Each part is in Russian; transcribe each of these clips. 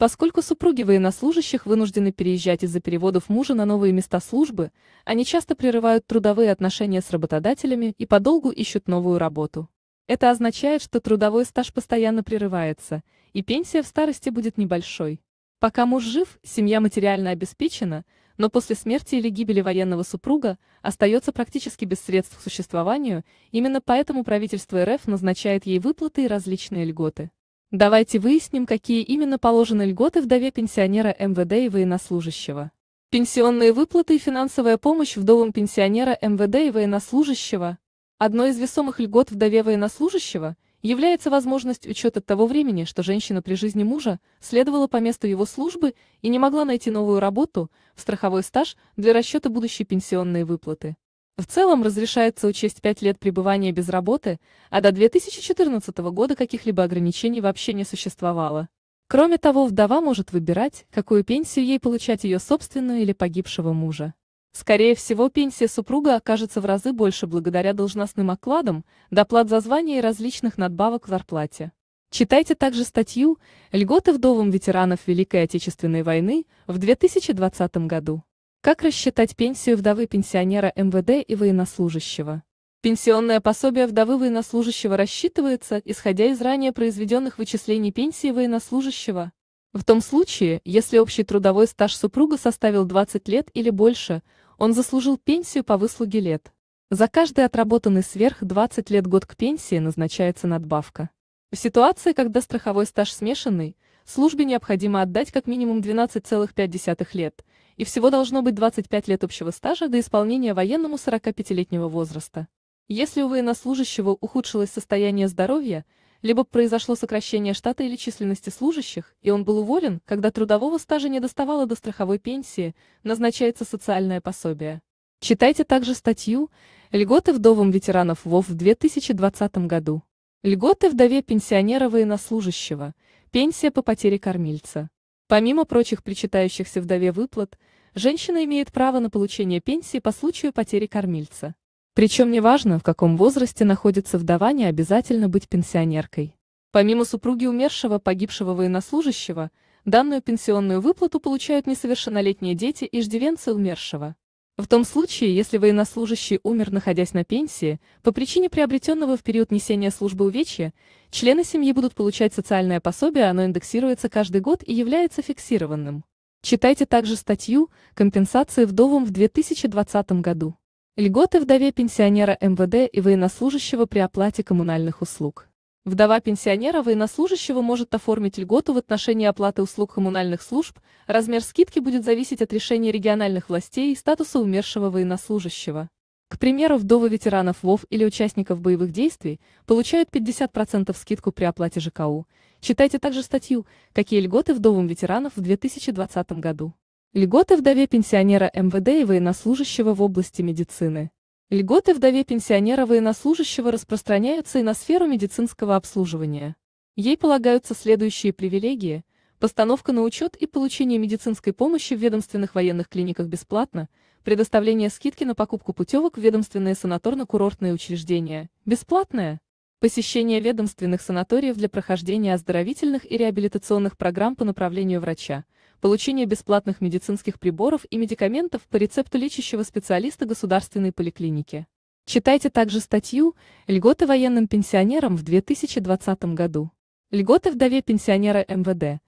Поскольку супруги военнослужащих вынуждены переезжать из-за переводов мужа на новые места службы, они часто прерывают трудовые отношения с работодателями и подолгу ищут новую работу. Это означает, что трудовой стаж постоянно прерывается, и пенсия в старости будет небольшой. Пока муж жив, семья материально обеспечена, но после смерти или гибели военного супруга остается практически без средств к существованию, именно поэтому правительство РФ назначает ей выплаты и различные льготы. Давайте выясним, какие именно положены льготы вдове пенсионера МВД и военнослужащего. Пенсионные выплаты и финансовая помощь вдовам пенсионера МВД и военнослужащего. Одной из весомых льгот вдове военнослужащего является возможность учета того времени, что женщина при жизни мужа следовала по месту его службы и не могла найти новую работу, в страховой стаж для расчета будущей пенсионной выплаты. В целом разрешается учесть 5 лет пребывания без работы, а до 2014 года каких-либо ограничений вообще не существовало. Кроме того, вдова может выбирать, какую пенсию ей получать ее собственную или погибшего мужа. Скорее всего, пенсия супруга окажется в разы больше благодаря должностным окладам, доплат за звание и различных надбавок к зарплате. Читайте также статью «Льготы вдовам ветеранов Великой Отечественной войны» в 2020 году. Как рассчитать пенсию вдовы пенсионера МВД и военнослужащего? Пенсионное пособие вдовы военнослужащего рассчитывается, исходя из ранее произведенных вычислений пенсии военнослужащего. В том случае, если общий трудовой стаж супруга составил 20 лет или больше, он заслужил пенсию по выслуге лет. За каждый отработанный сверх 20 лет год к пенсии назначается надбавка. В ситуации, когда страховой стаж смешанный – Службе необходимо отдать как минимум 12,5 лет, и всего должно быть 25 лет общего стажа до исполнения военному 45-летнего возраста. Если у военнослужащего ухудшилось состояние здоровья, либо произошло сокращение штата или численности служащих, и он был уволен, когда трудового стажа не доставало до страховой пенсии, назначается социальное пособие. Читайте также статью «Льготы вдовам ветеранов ВОВ в 2020 году». Льготы вдове пенсионера военнослужащего – Пенсия по потере кормильца. Помимо прочих причитающихся вдове выплат, женщина имеет право на получение пенсии по случаю потери кормильца. Причем неважно, в каком возрасте находится вдова, не обязательно быть пенсионеркой. Помимо супруги умершего, погибшего военнослужащего, данную пенсионную выплату получают несовершеннолетние дети и иждивенцы умершего. В том случае, если военнослужащий умер, находясь на пенсии, по причине приобретенного в период несения службы увечья, члены семьи будут получать социальное пособие, оно индексируется каждый год и является фиксированным. Читайте также статью «Компенсации вдовам в 2020 году». Льготы вдове пенсионера МВД и военнослужащего при оплате коммунальных услуг. Вдова пенсионера военнослужащего может оформить льготу в отношении оплаты услуг коммунальных служб, размер скидки будет зависеть от решения региональных властей и статуса умершего военнослужащего. К примеру, вдовы ветеранов ВОВ или участников боевых действий получают 50% скидку при оплате ЖКУ. Читайте также статью «Какие льготы вдовам ветеранов в 2020 году». Льготы вдове пенсионера МВД и военнослужащего в области медицины. Льготы вдове пенсионера военнослужащего распространяются и на сферу медицинского обслуживания. Ей полагаются следующие привилегии – постановка на учет и получение медицинской помощи в ведомственных военных клиниках бесплатно, предоставление скидки на покупку путевок в ведомственные санаторно-курортные учреждения – бесплатное, посещение ведомственных санаториев для прохождения оздоровительных и реабилитационных программ по направлению врача – получение бесплатных медицинских приборов и медикаментов по рецепту лечащего специалиста государственной поликлиники. Читайте также статью «Льготы военным пенсионерам в 2020 году». Льготы вдове пенсионера МВД.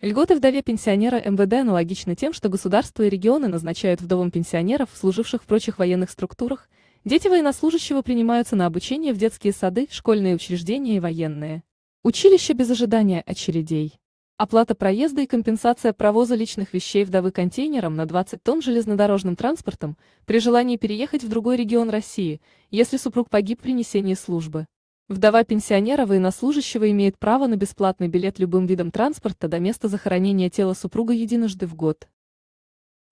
Льготы вдове пенсионера МВД аналогичны тем, что государство и регионы назначают вдовам пенсионеров, служивших в прочих военных структурах, дети военнослужащего принимаются на обучение в детские сады, школьные учреждения и военные. Училище без ожидания очередей. Оплата проезда и компенсация провоза личных вещей вдовы контейнером на 20 тонн железнодорожным транспортом при желании переехать в другой регион России, если супруг погиб при несении службы. Вдова пенсионера военнослужащего имеет право на бесплатный билет любым видом транспорта до места захоронения тела супруга единожды в год.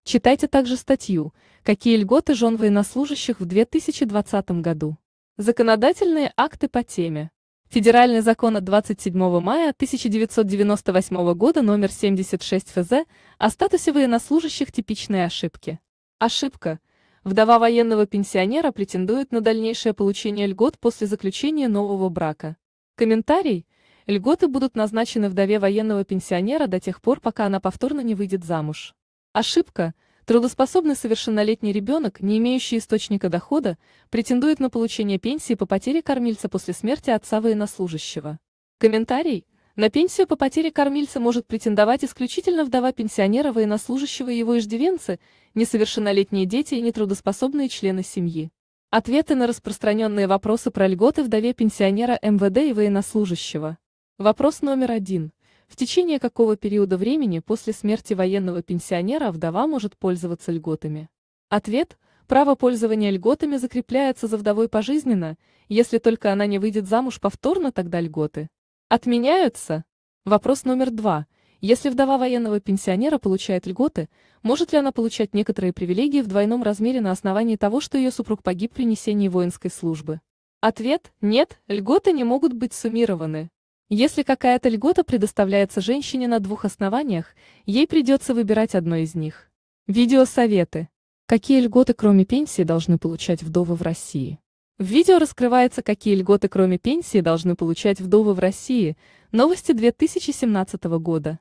Читайте также статью «Какие льготы жен военнослужащих в 2020 году». Законодательные акты по теме. Федеральный закон от 27 мая 1998 года номер 76 ФЗ о статусе военнослужащих типичные ошибки. Ошибка. Вдова военного пенсионера претендует на дальнейшее получение льгот после заключения нового брака. Комментарий. Льготы будут назначены вдове военного пенсионера до тех пор, пока она повторно не выйдет замуж. Ошибка. Трудоспособный совершеннолетний ребенок, не имеющий источника дохода, претендует на получение пенсии по потере кормильца после смерти отца военнослужащего. Комментарий. На пенсию по потере кормильца может претендовать исключительно вдова пенсионера военнослужащего и его иждивенцы, несовершеннолетние дети и нетрудоспособные члены семьи. Ответы на распространенные вопросы про льготы вдове пенсионера МВД и военнослужащего. Вопрос номер один. В течение какого периода времени после смерти военного пенсионера вдова может пользоваться льготами? Ответ – право пользования льготами закрепляется за вдовой пожизненно, если только она не выйдет замуж повторно, тогда льготы. Отменяются? Вопрос номер два. Если вдова военного пенсионера получает льготы, может ли она получать некоторые привилегии в двойном размере на основании того, что ее супруг погиб при несении воинской службы? Ответ – нет, льготы не могут быть суммированы. Если какая-то льгота предоставляется женщине на двух основаниях, ей придется выбирать одно из них. Видеосоветы. Какие льготы кроме пенсии должны получать вдовы в России? В видео раскрывается, какие льготы кроме пенсии должны получать вдовы в России. Новости 2017 года.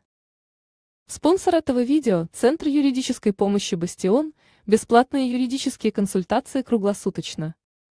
Спонсор этого видео – Центр юридической помощи «Бастион», бесплатные юридические консультации круглосуточно.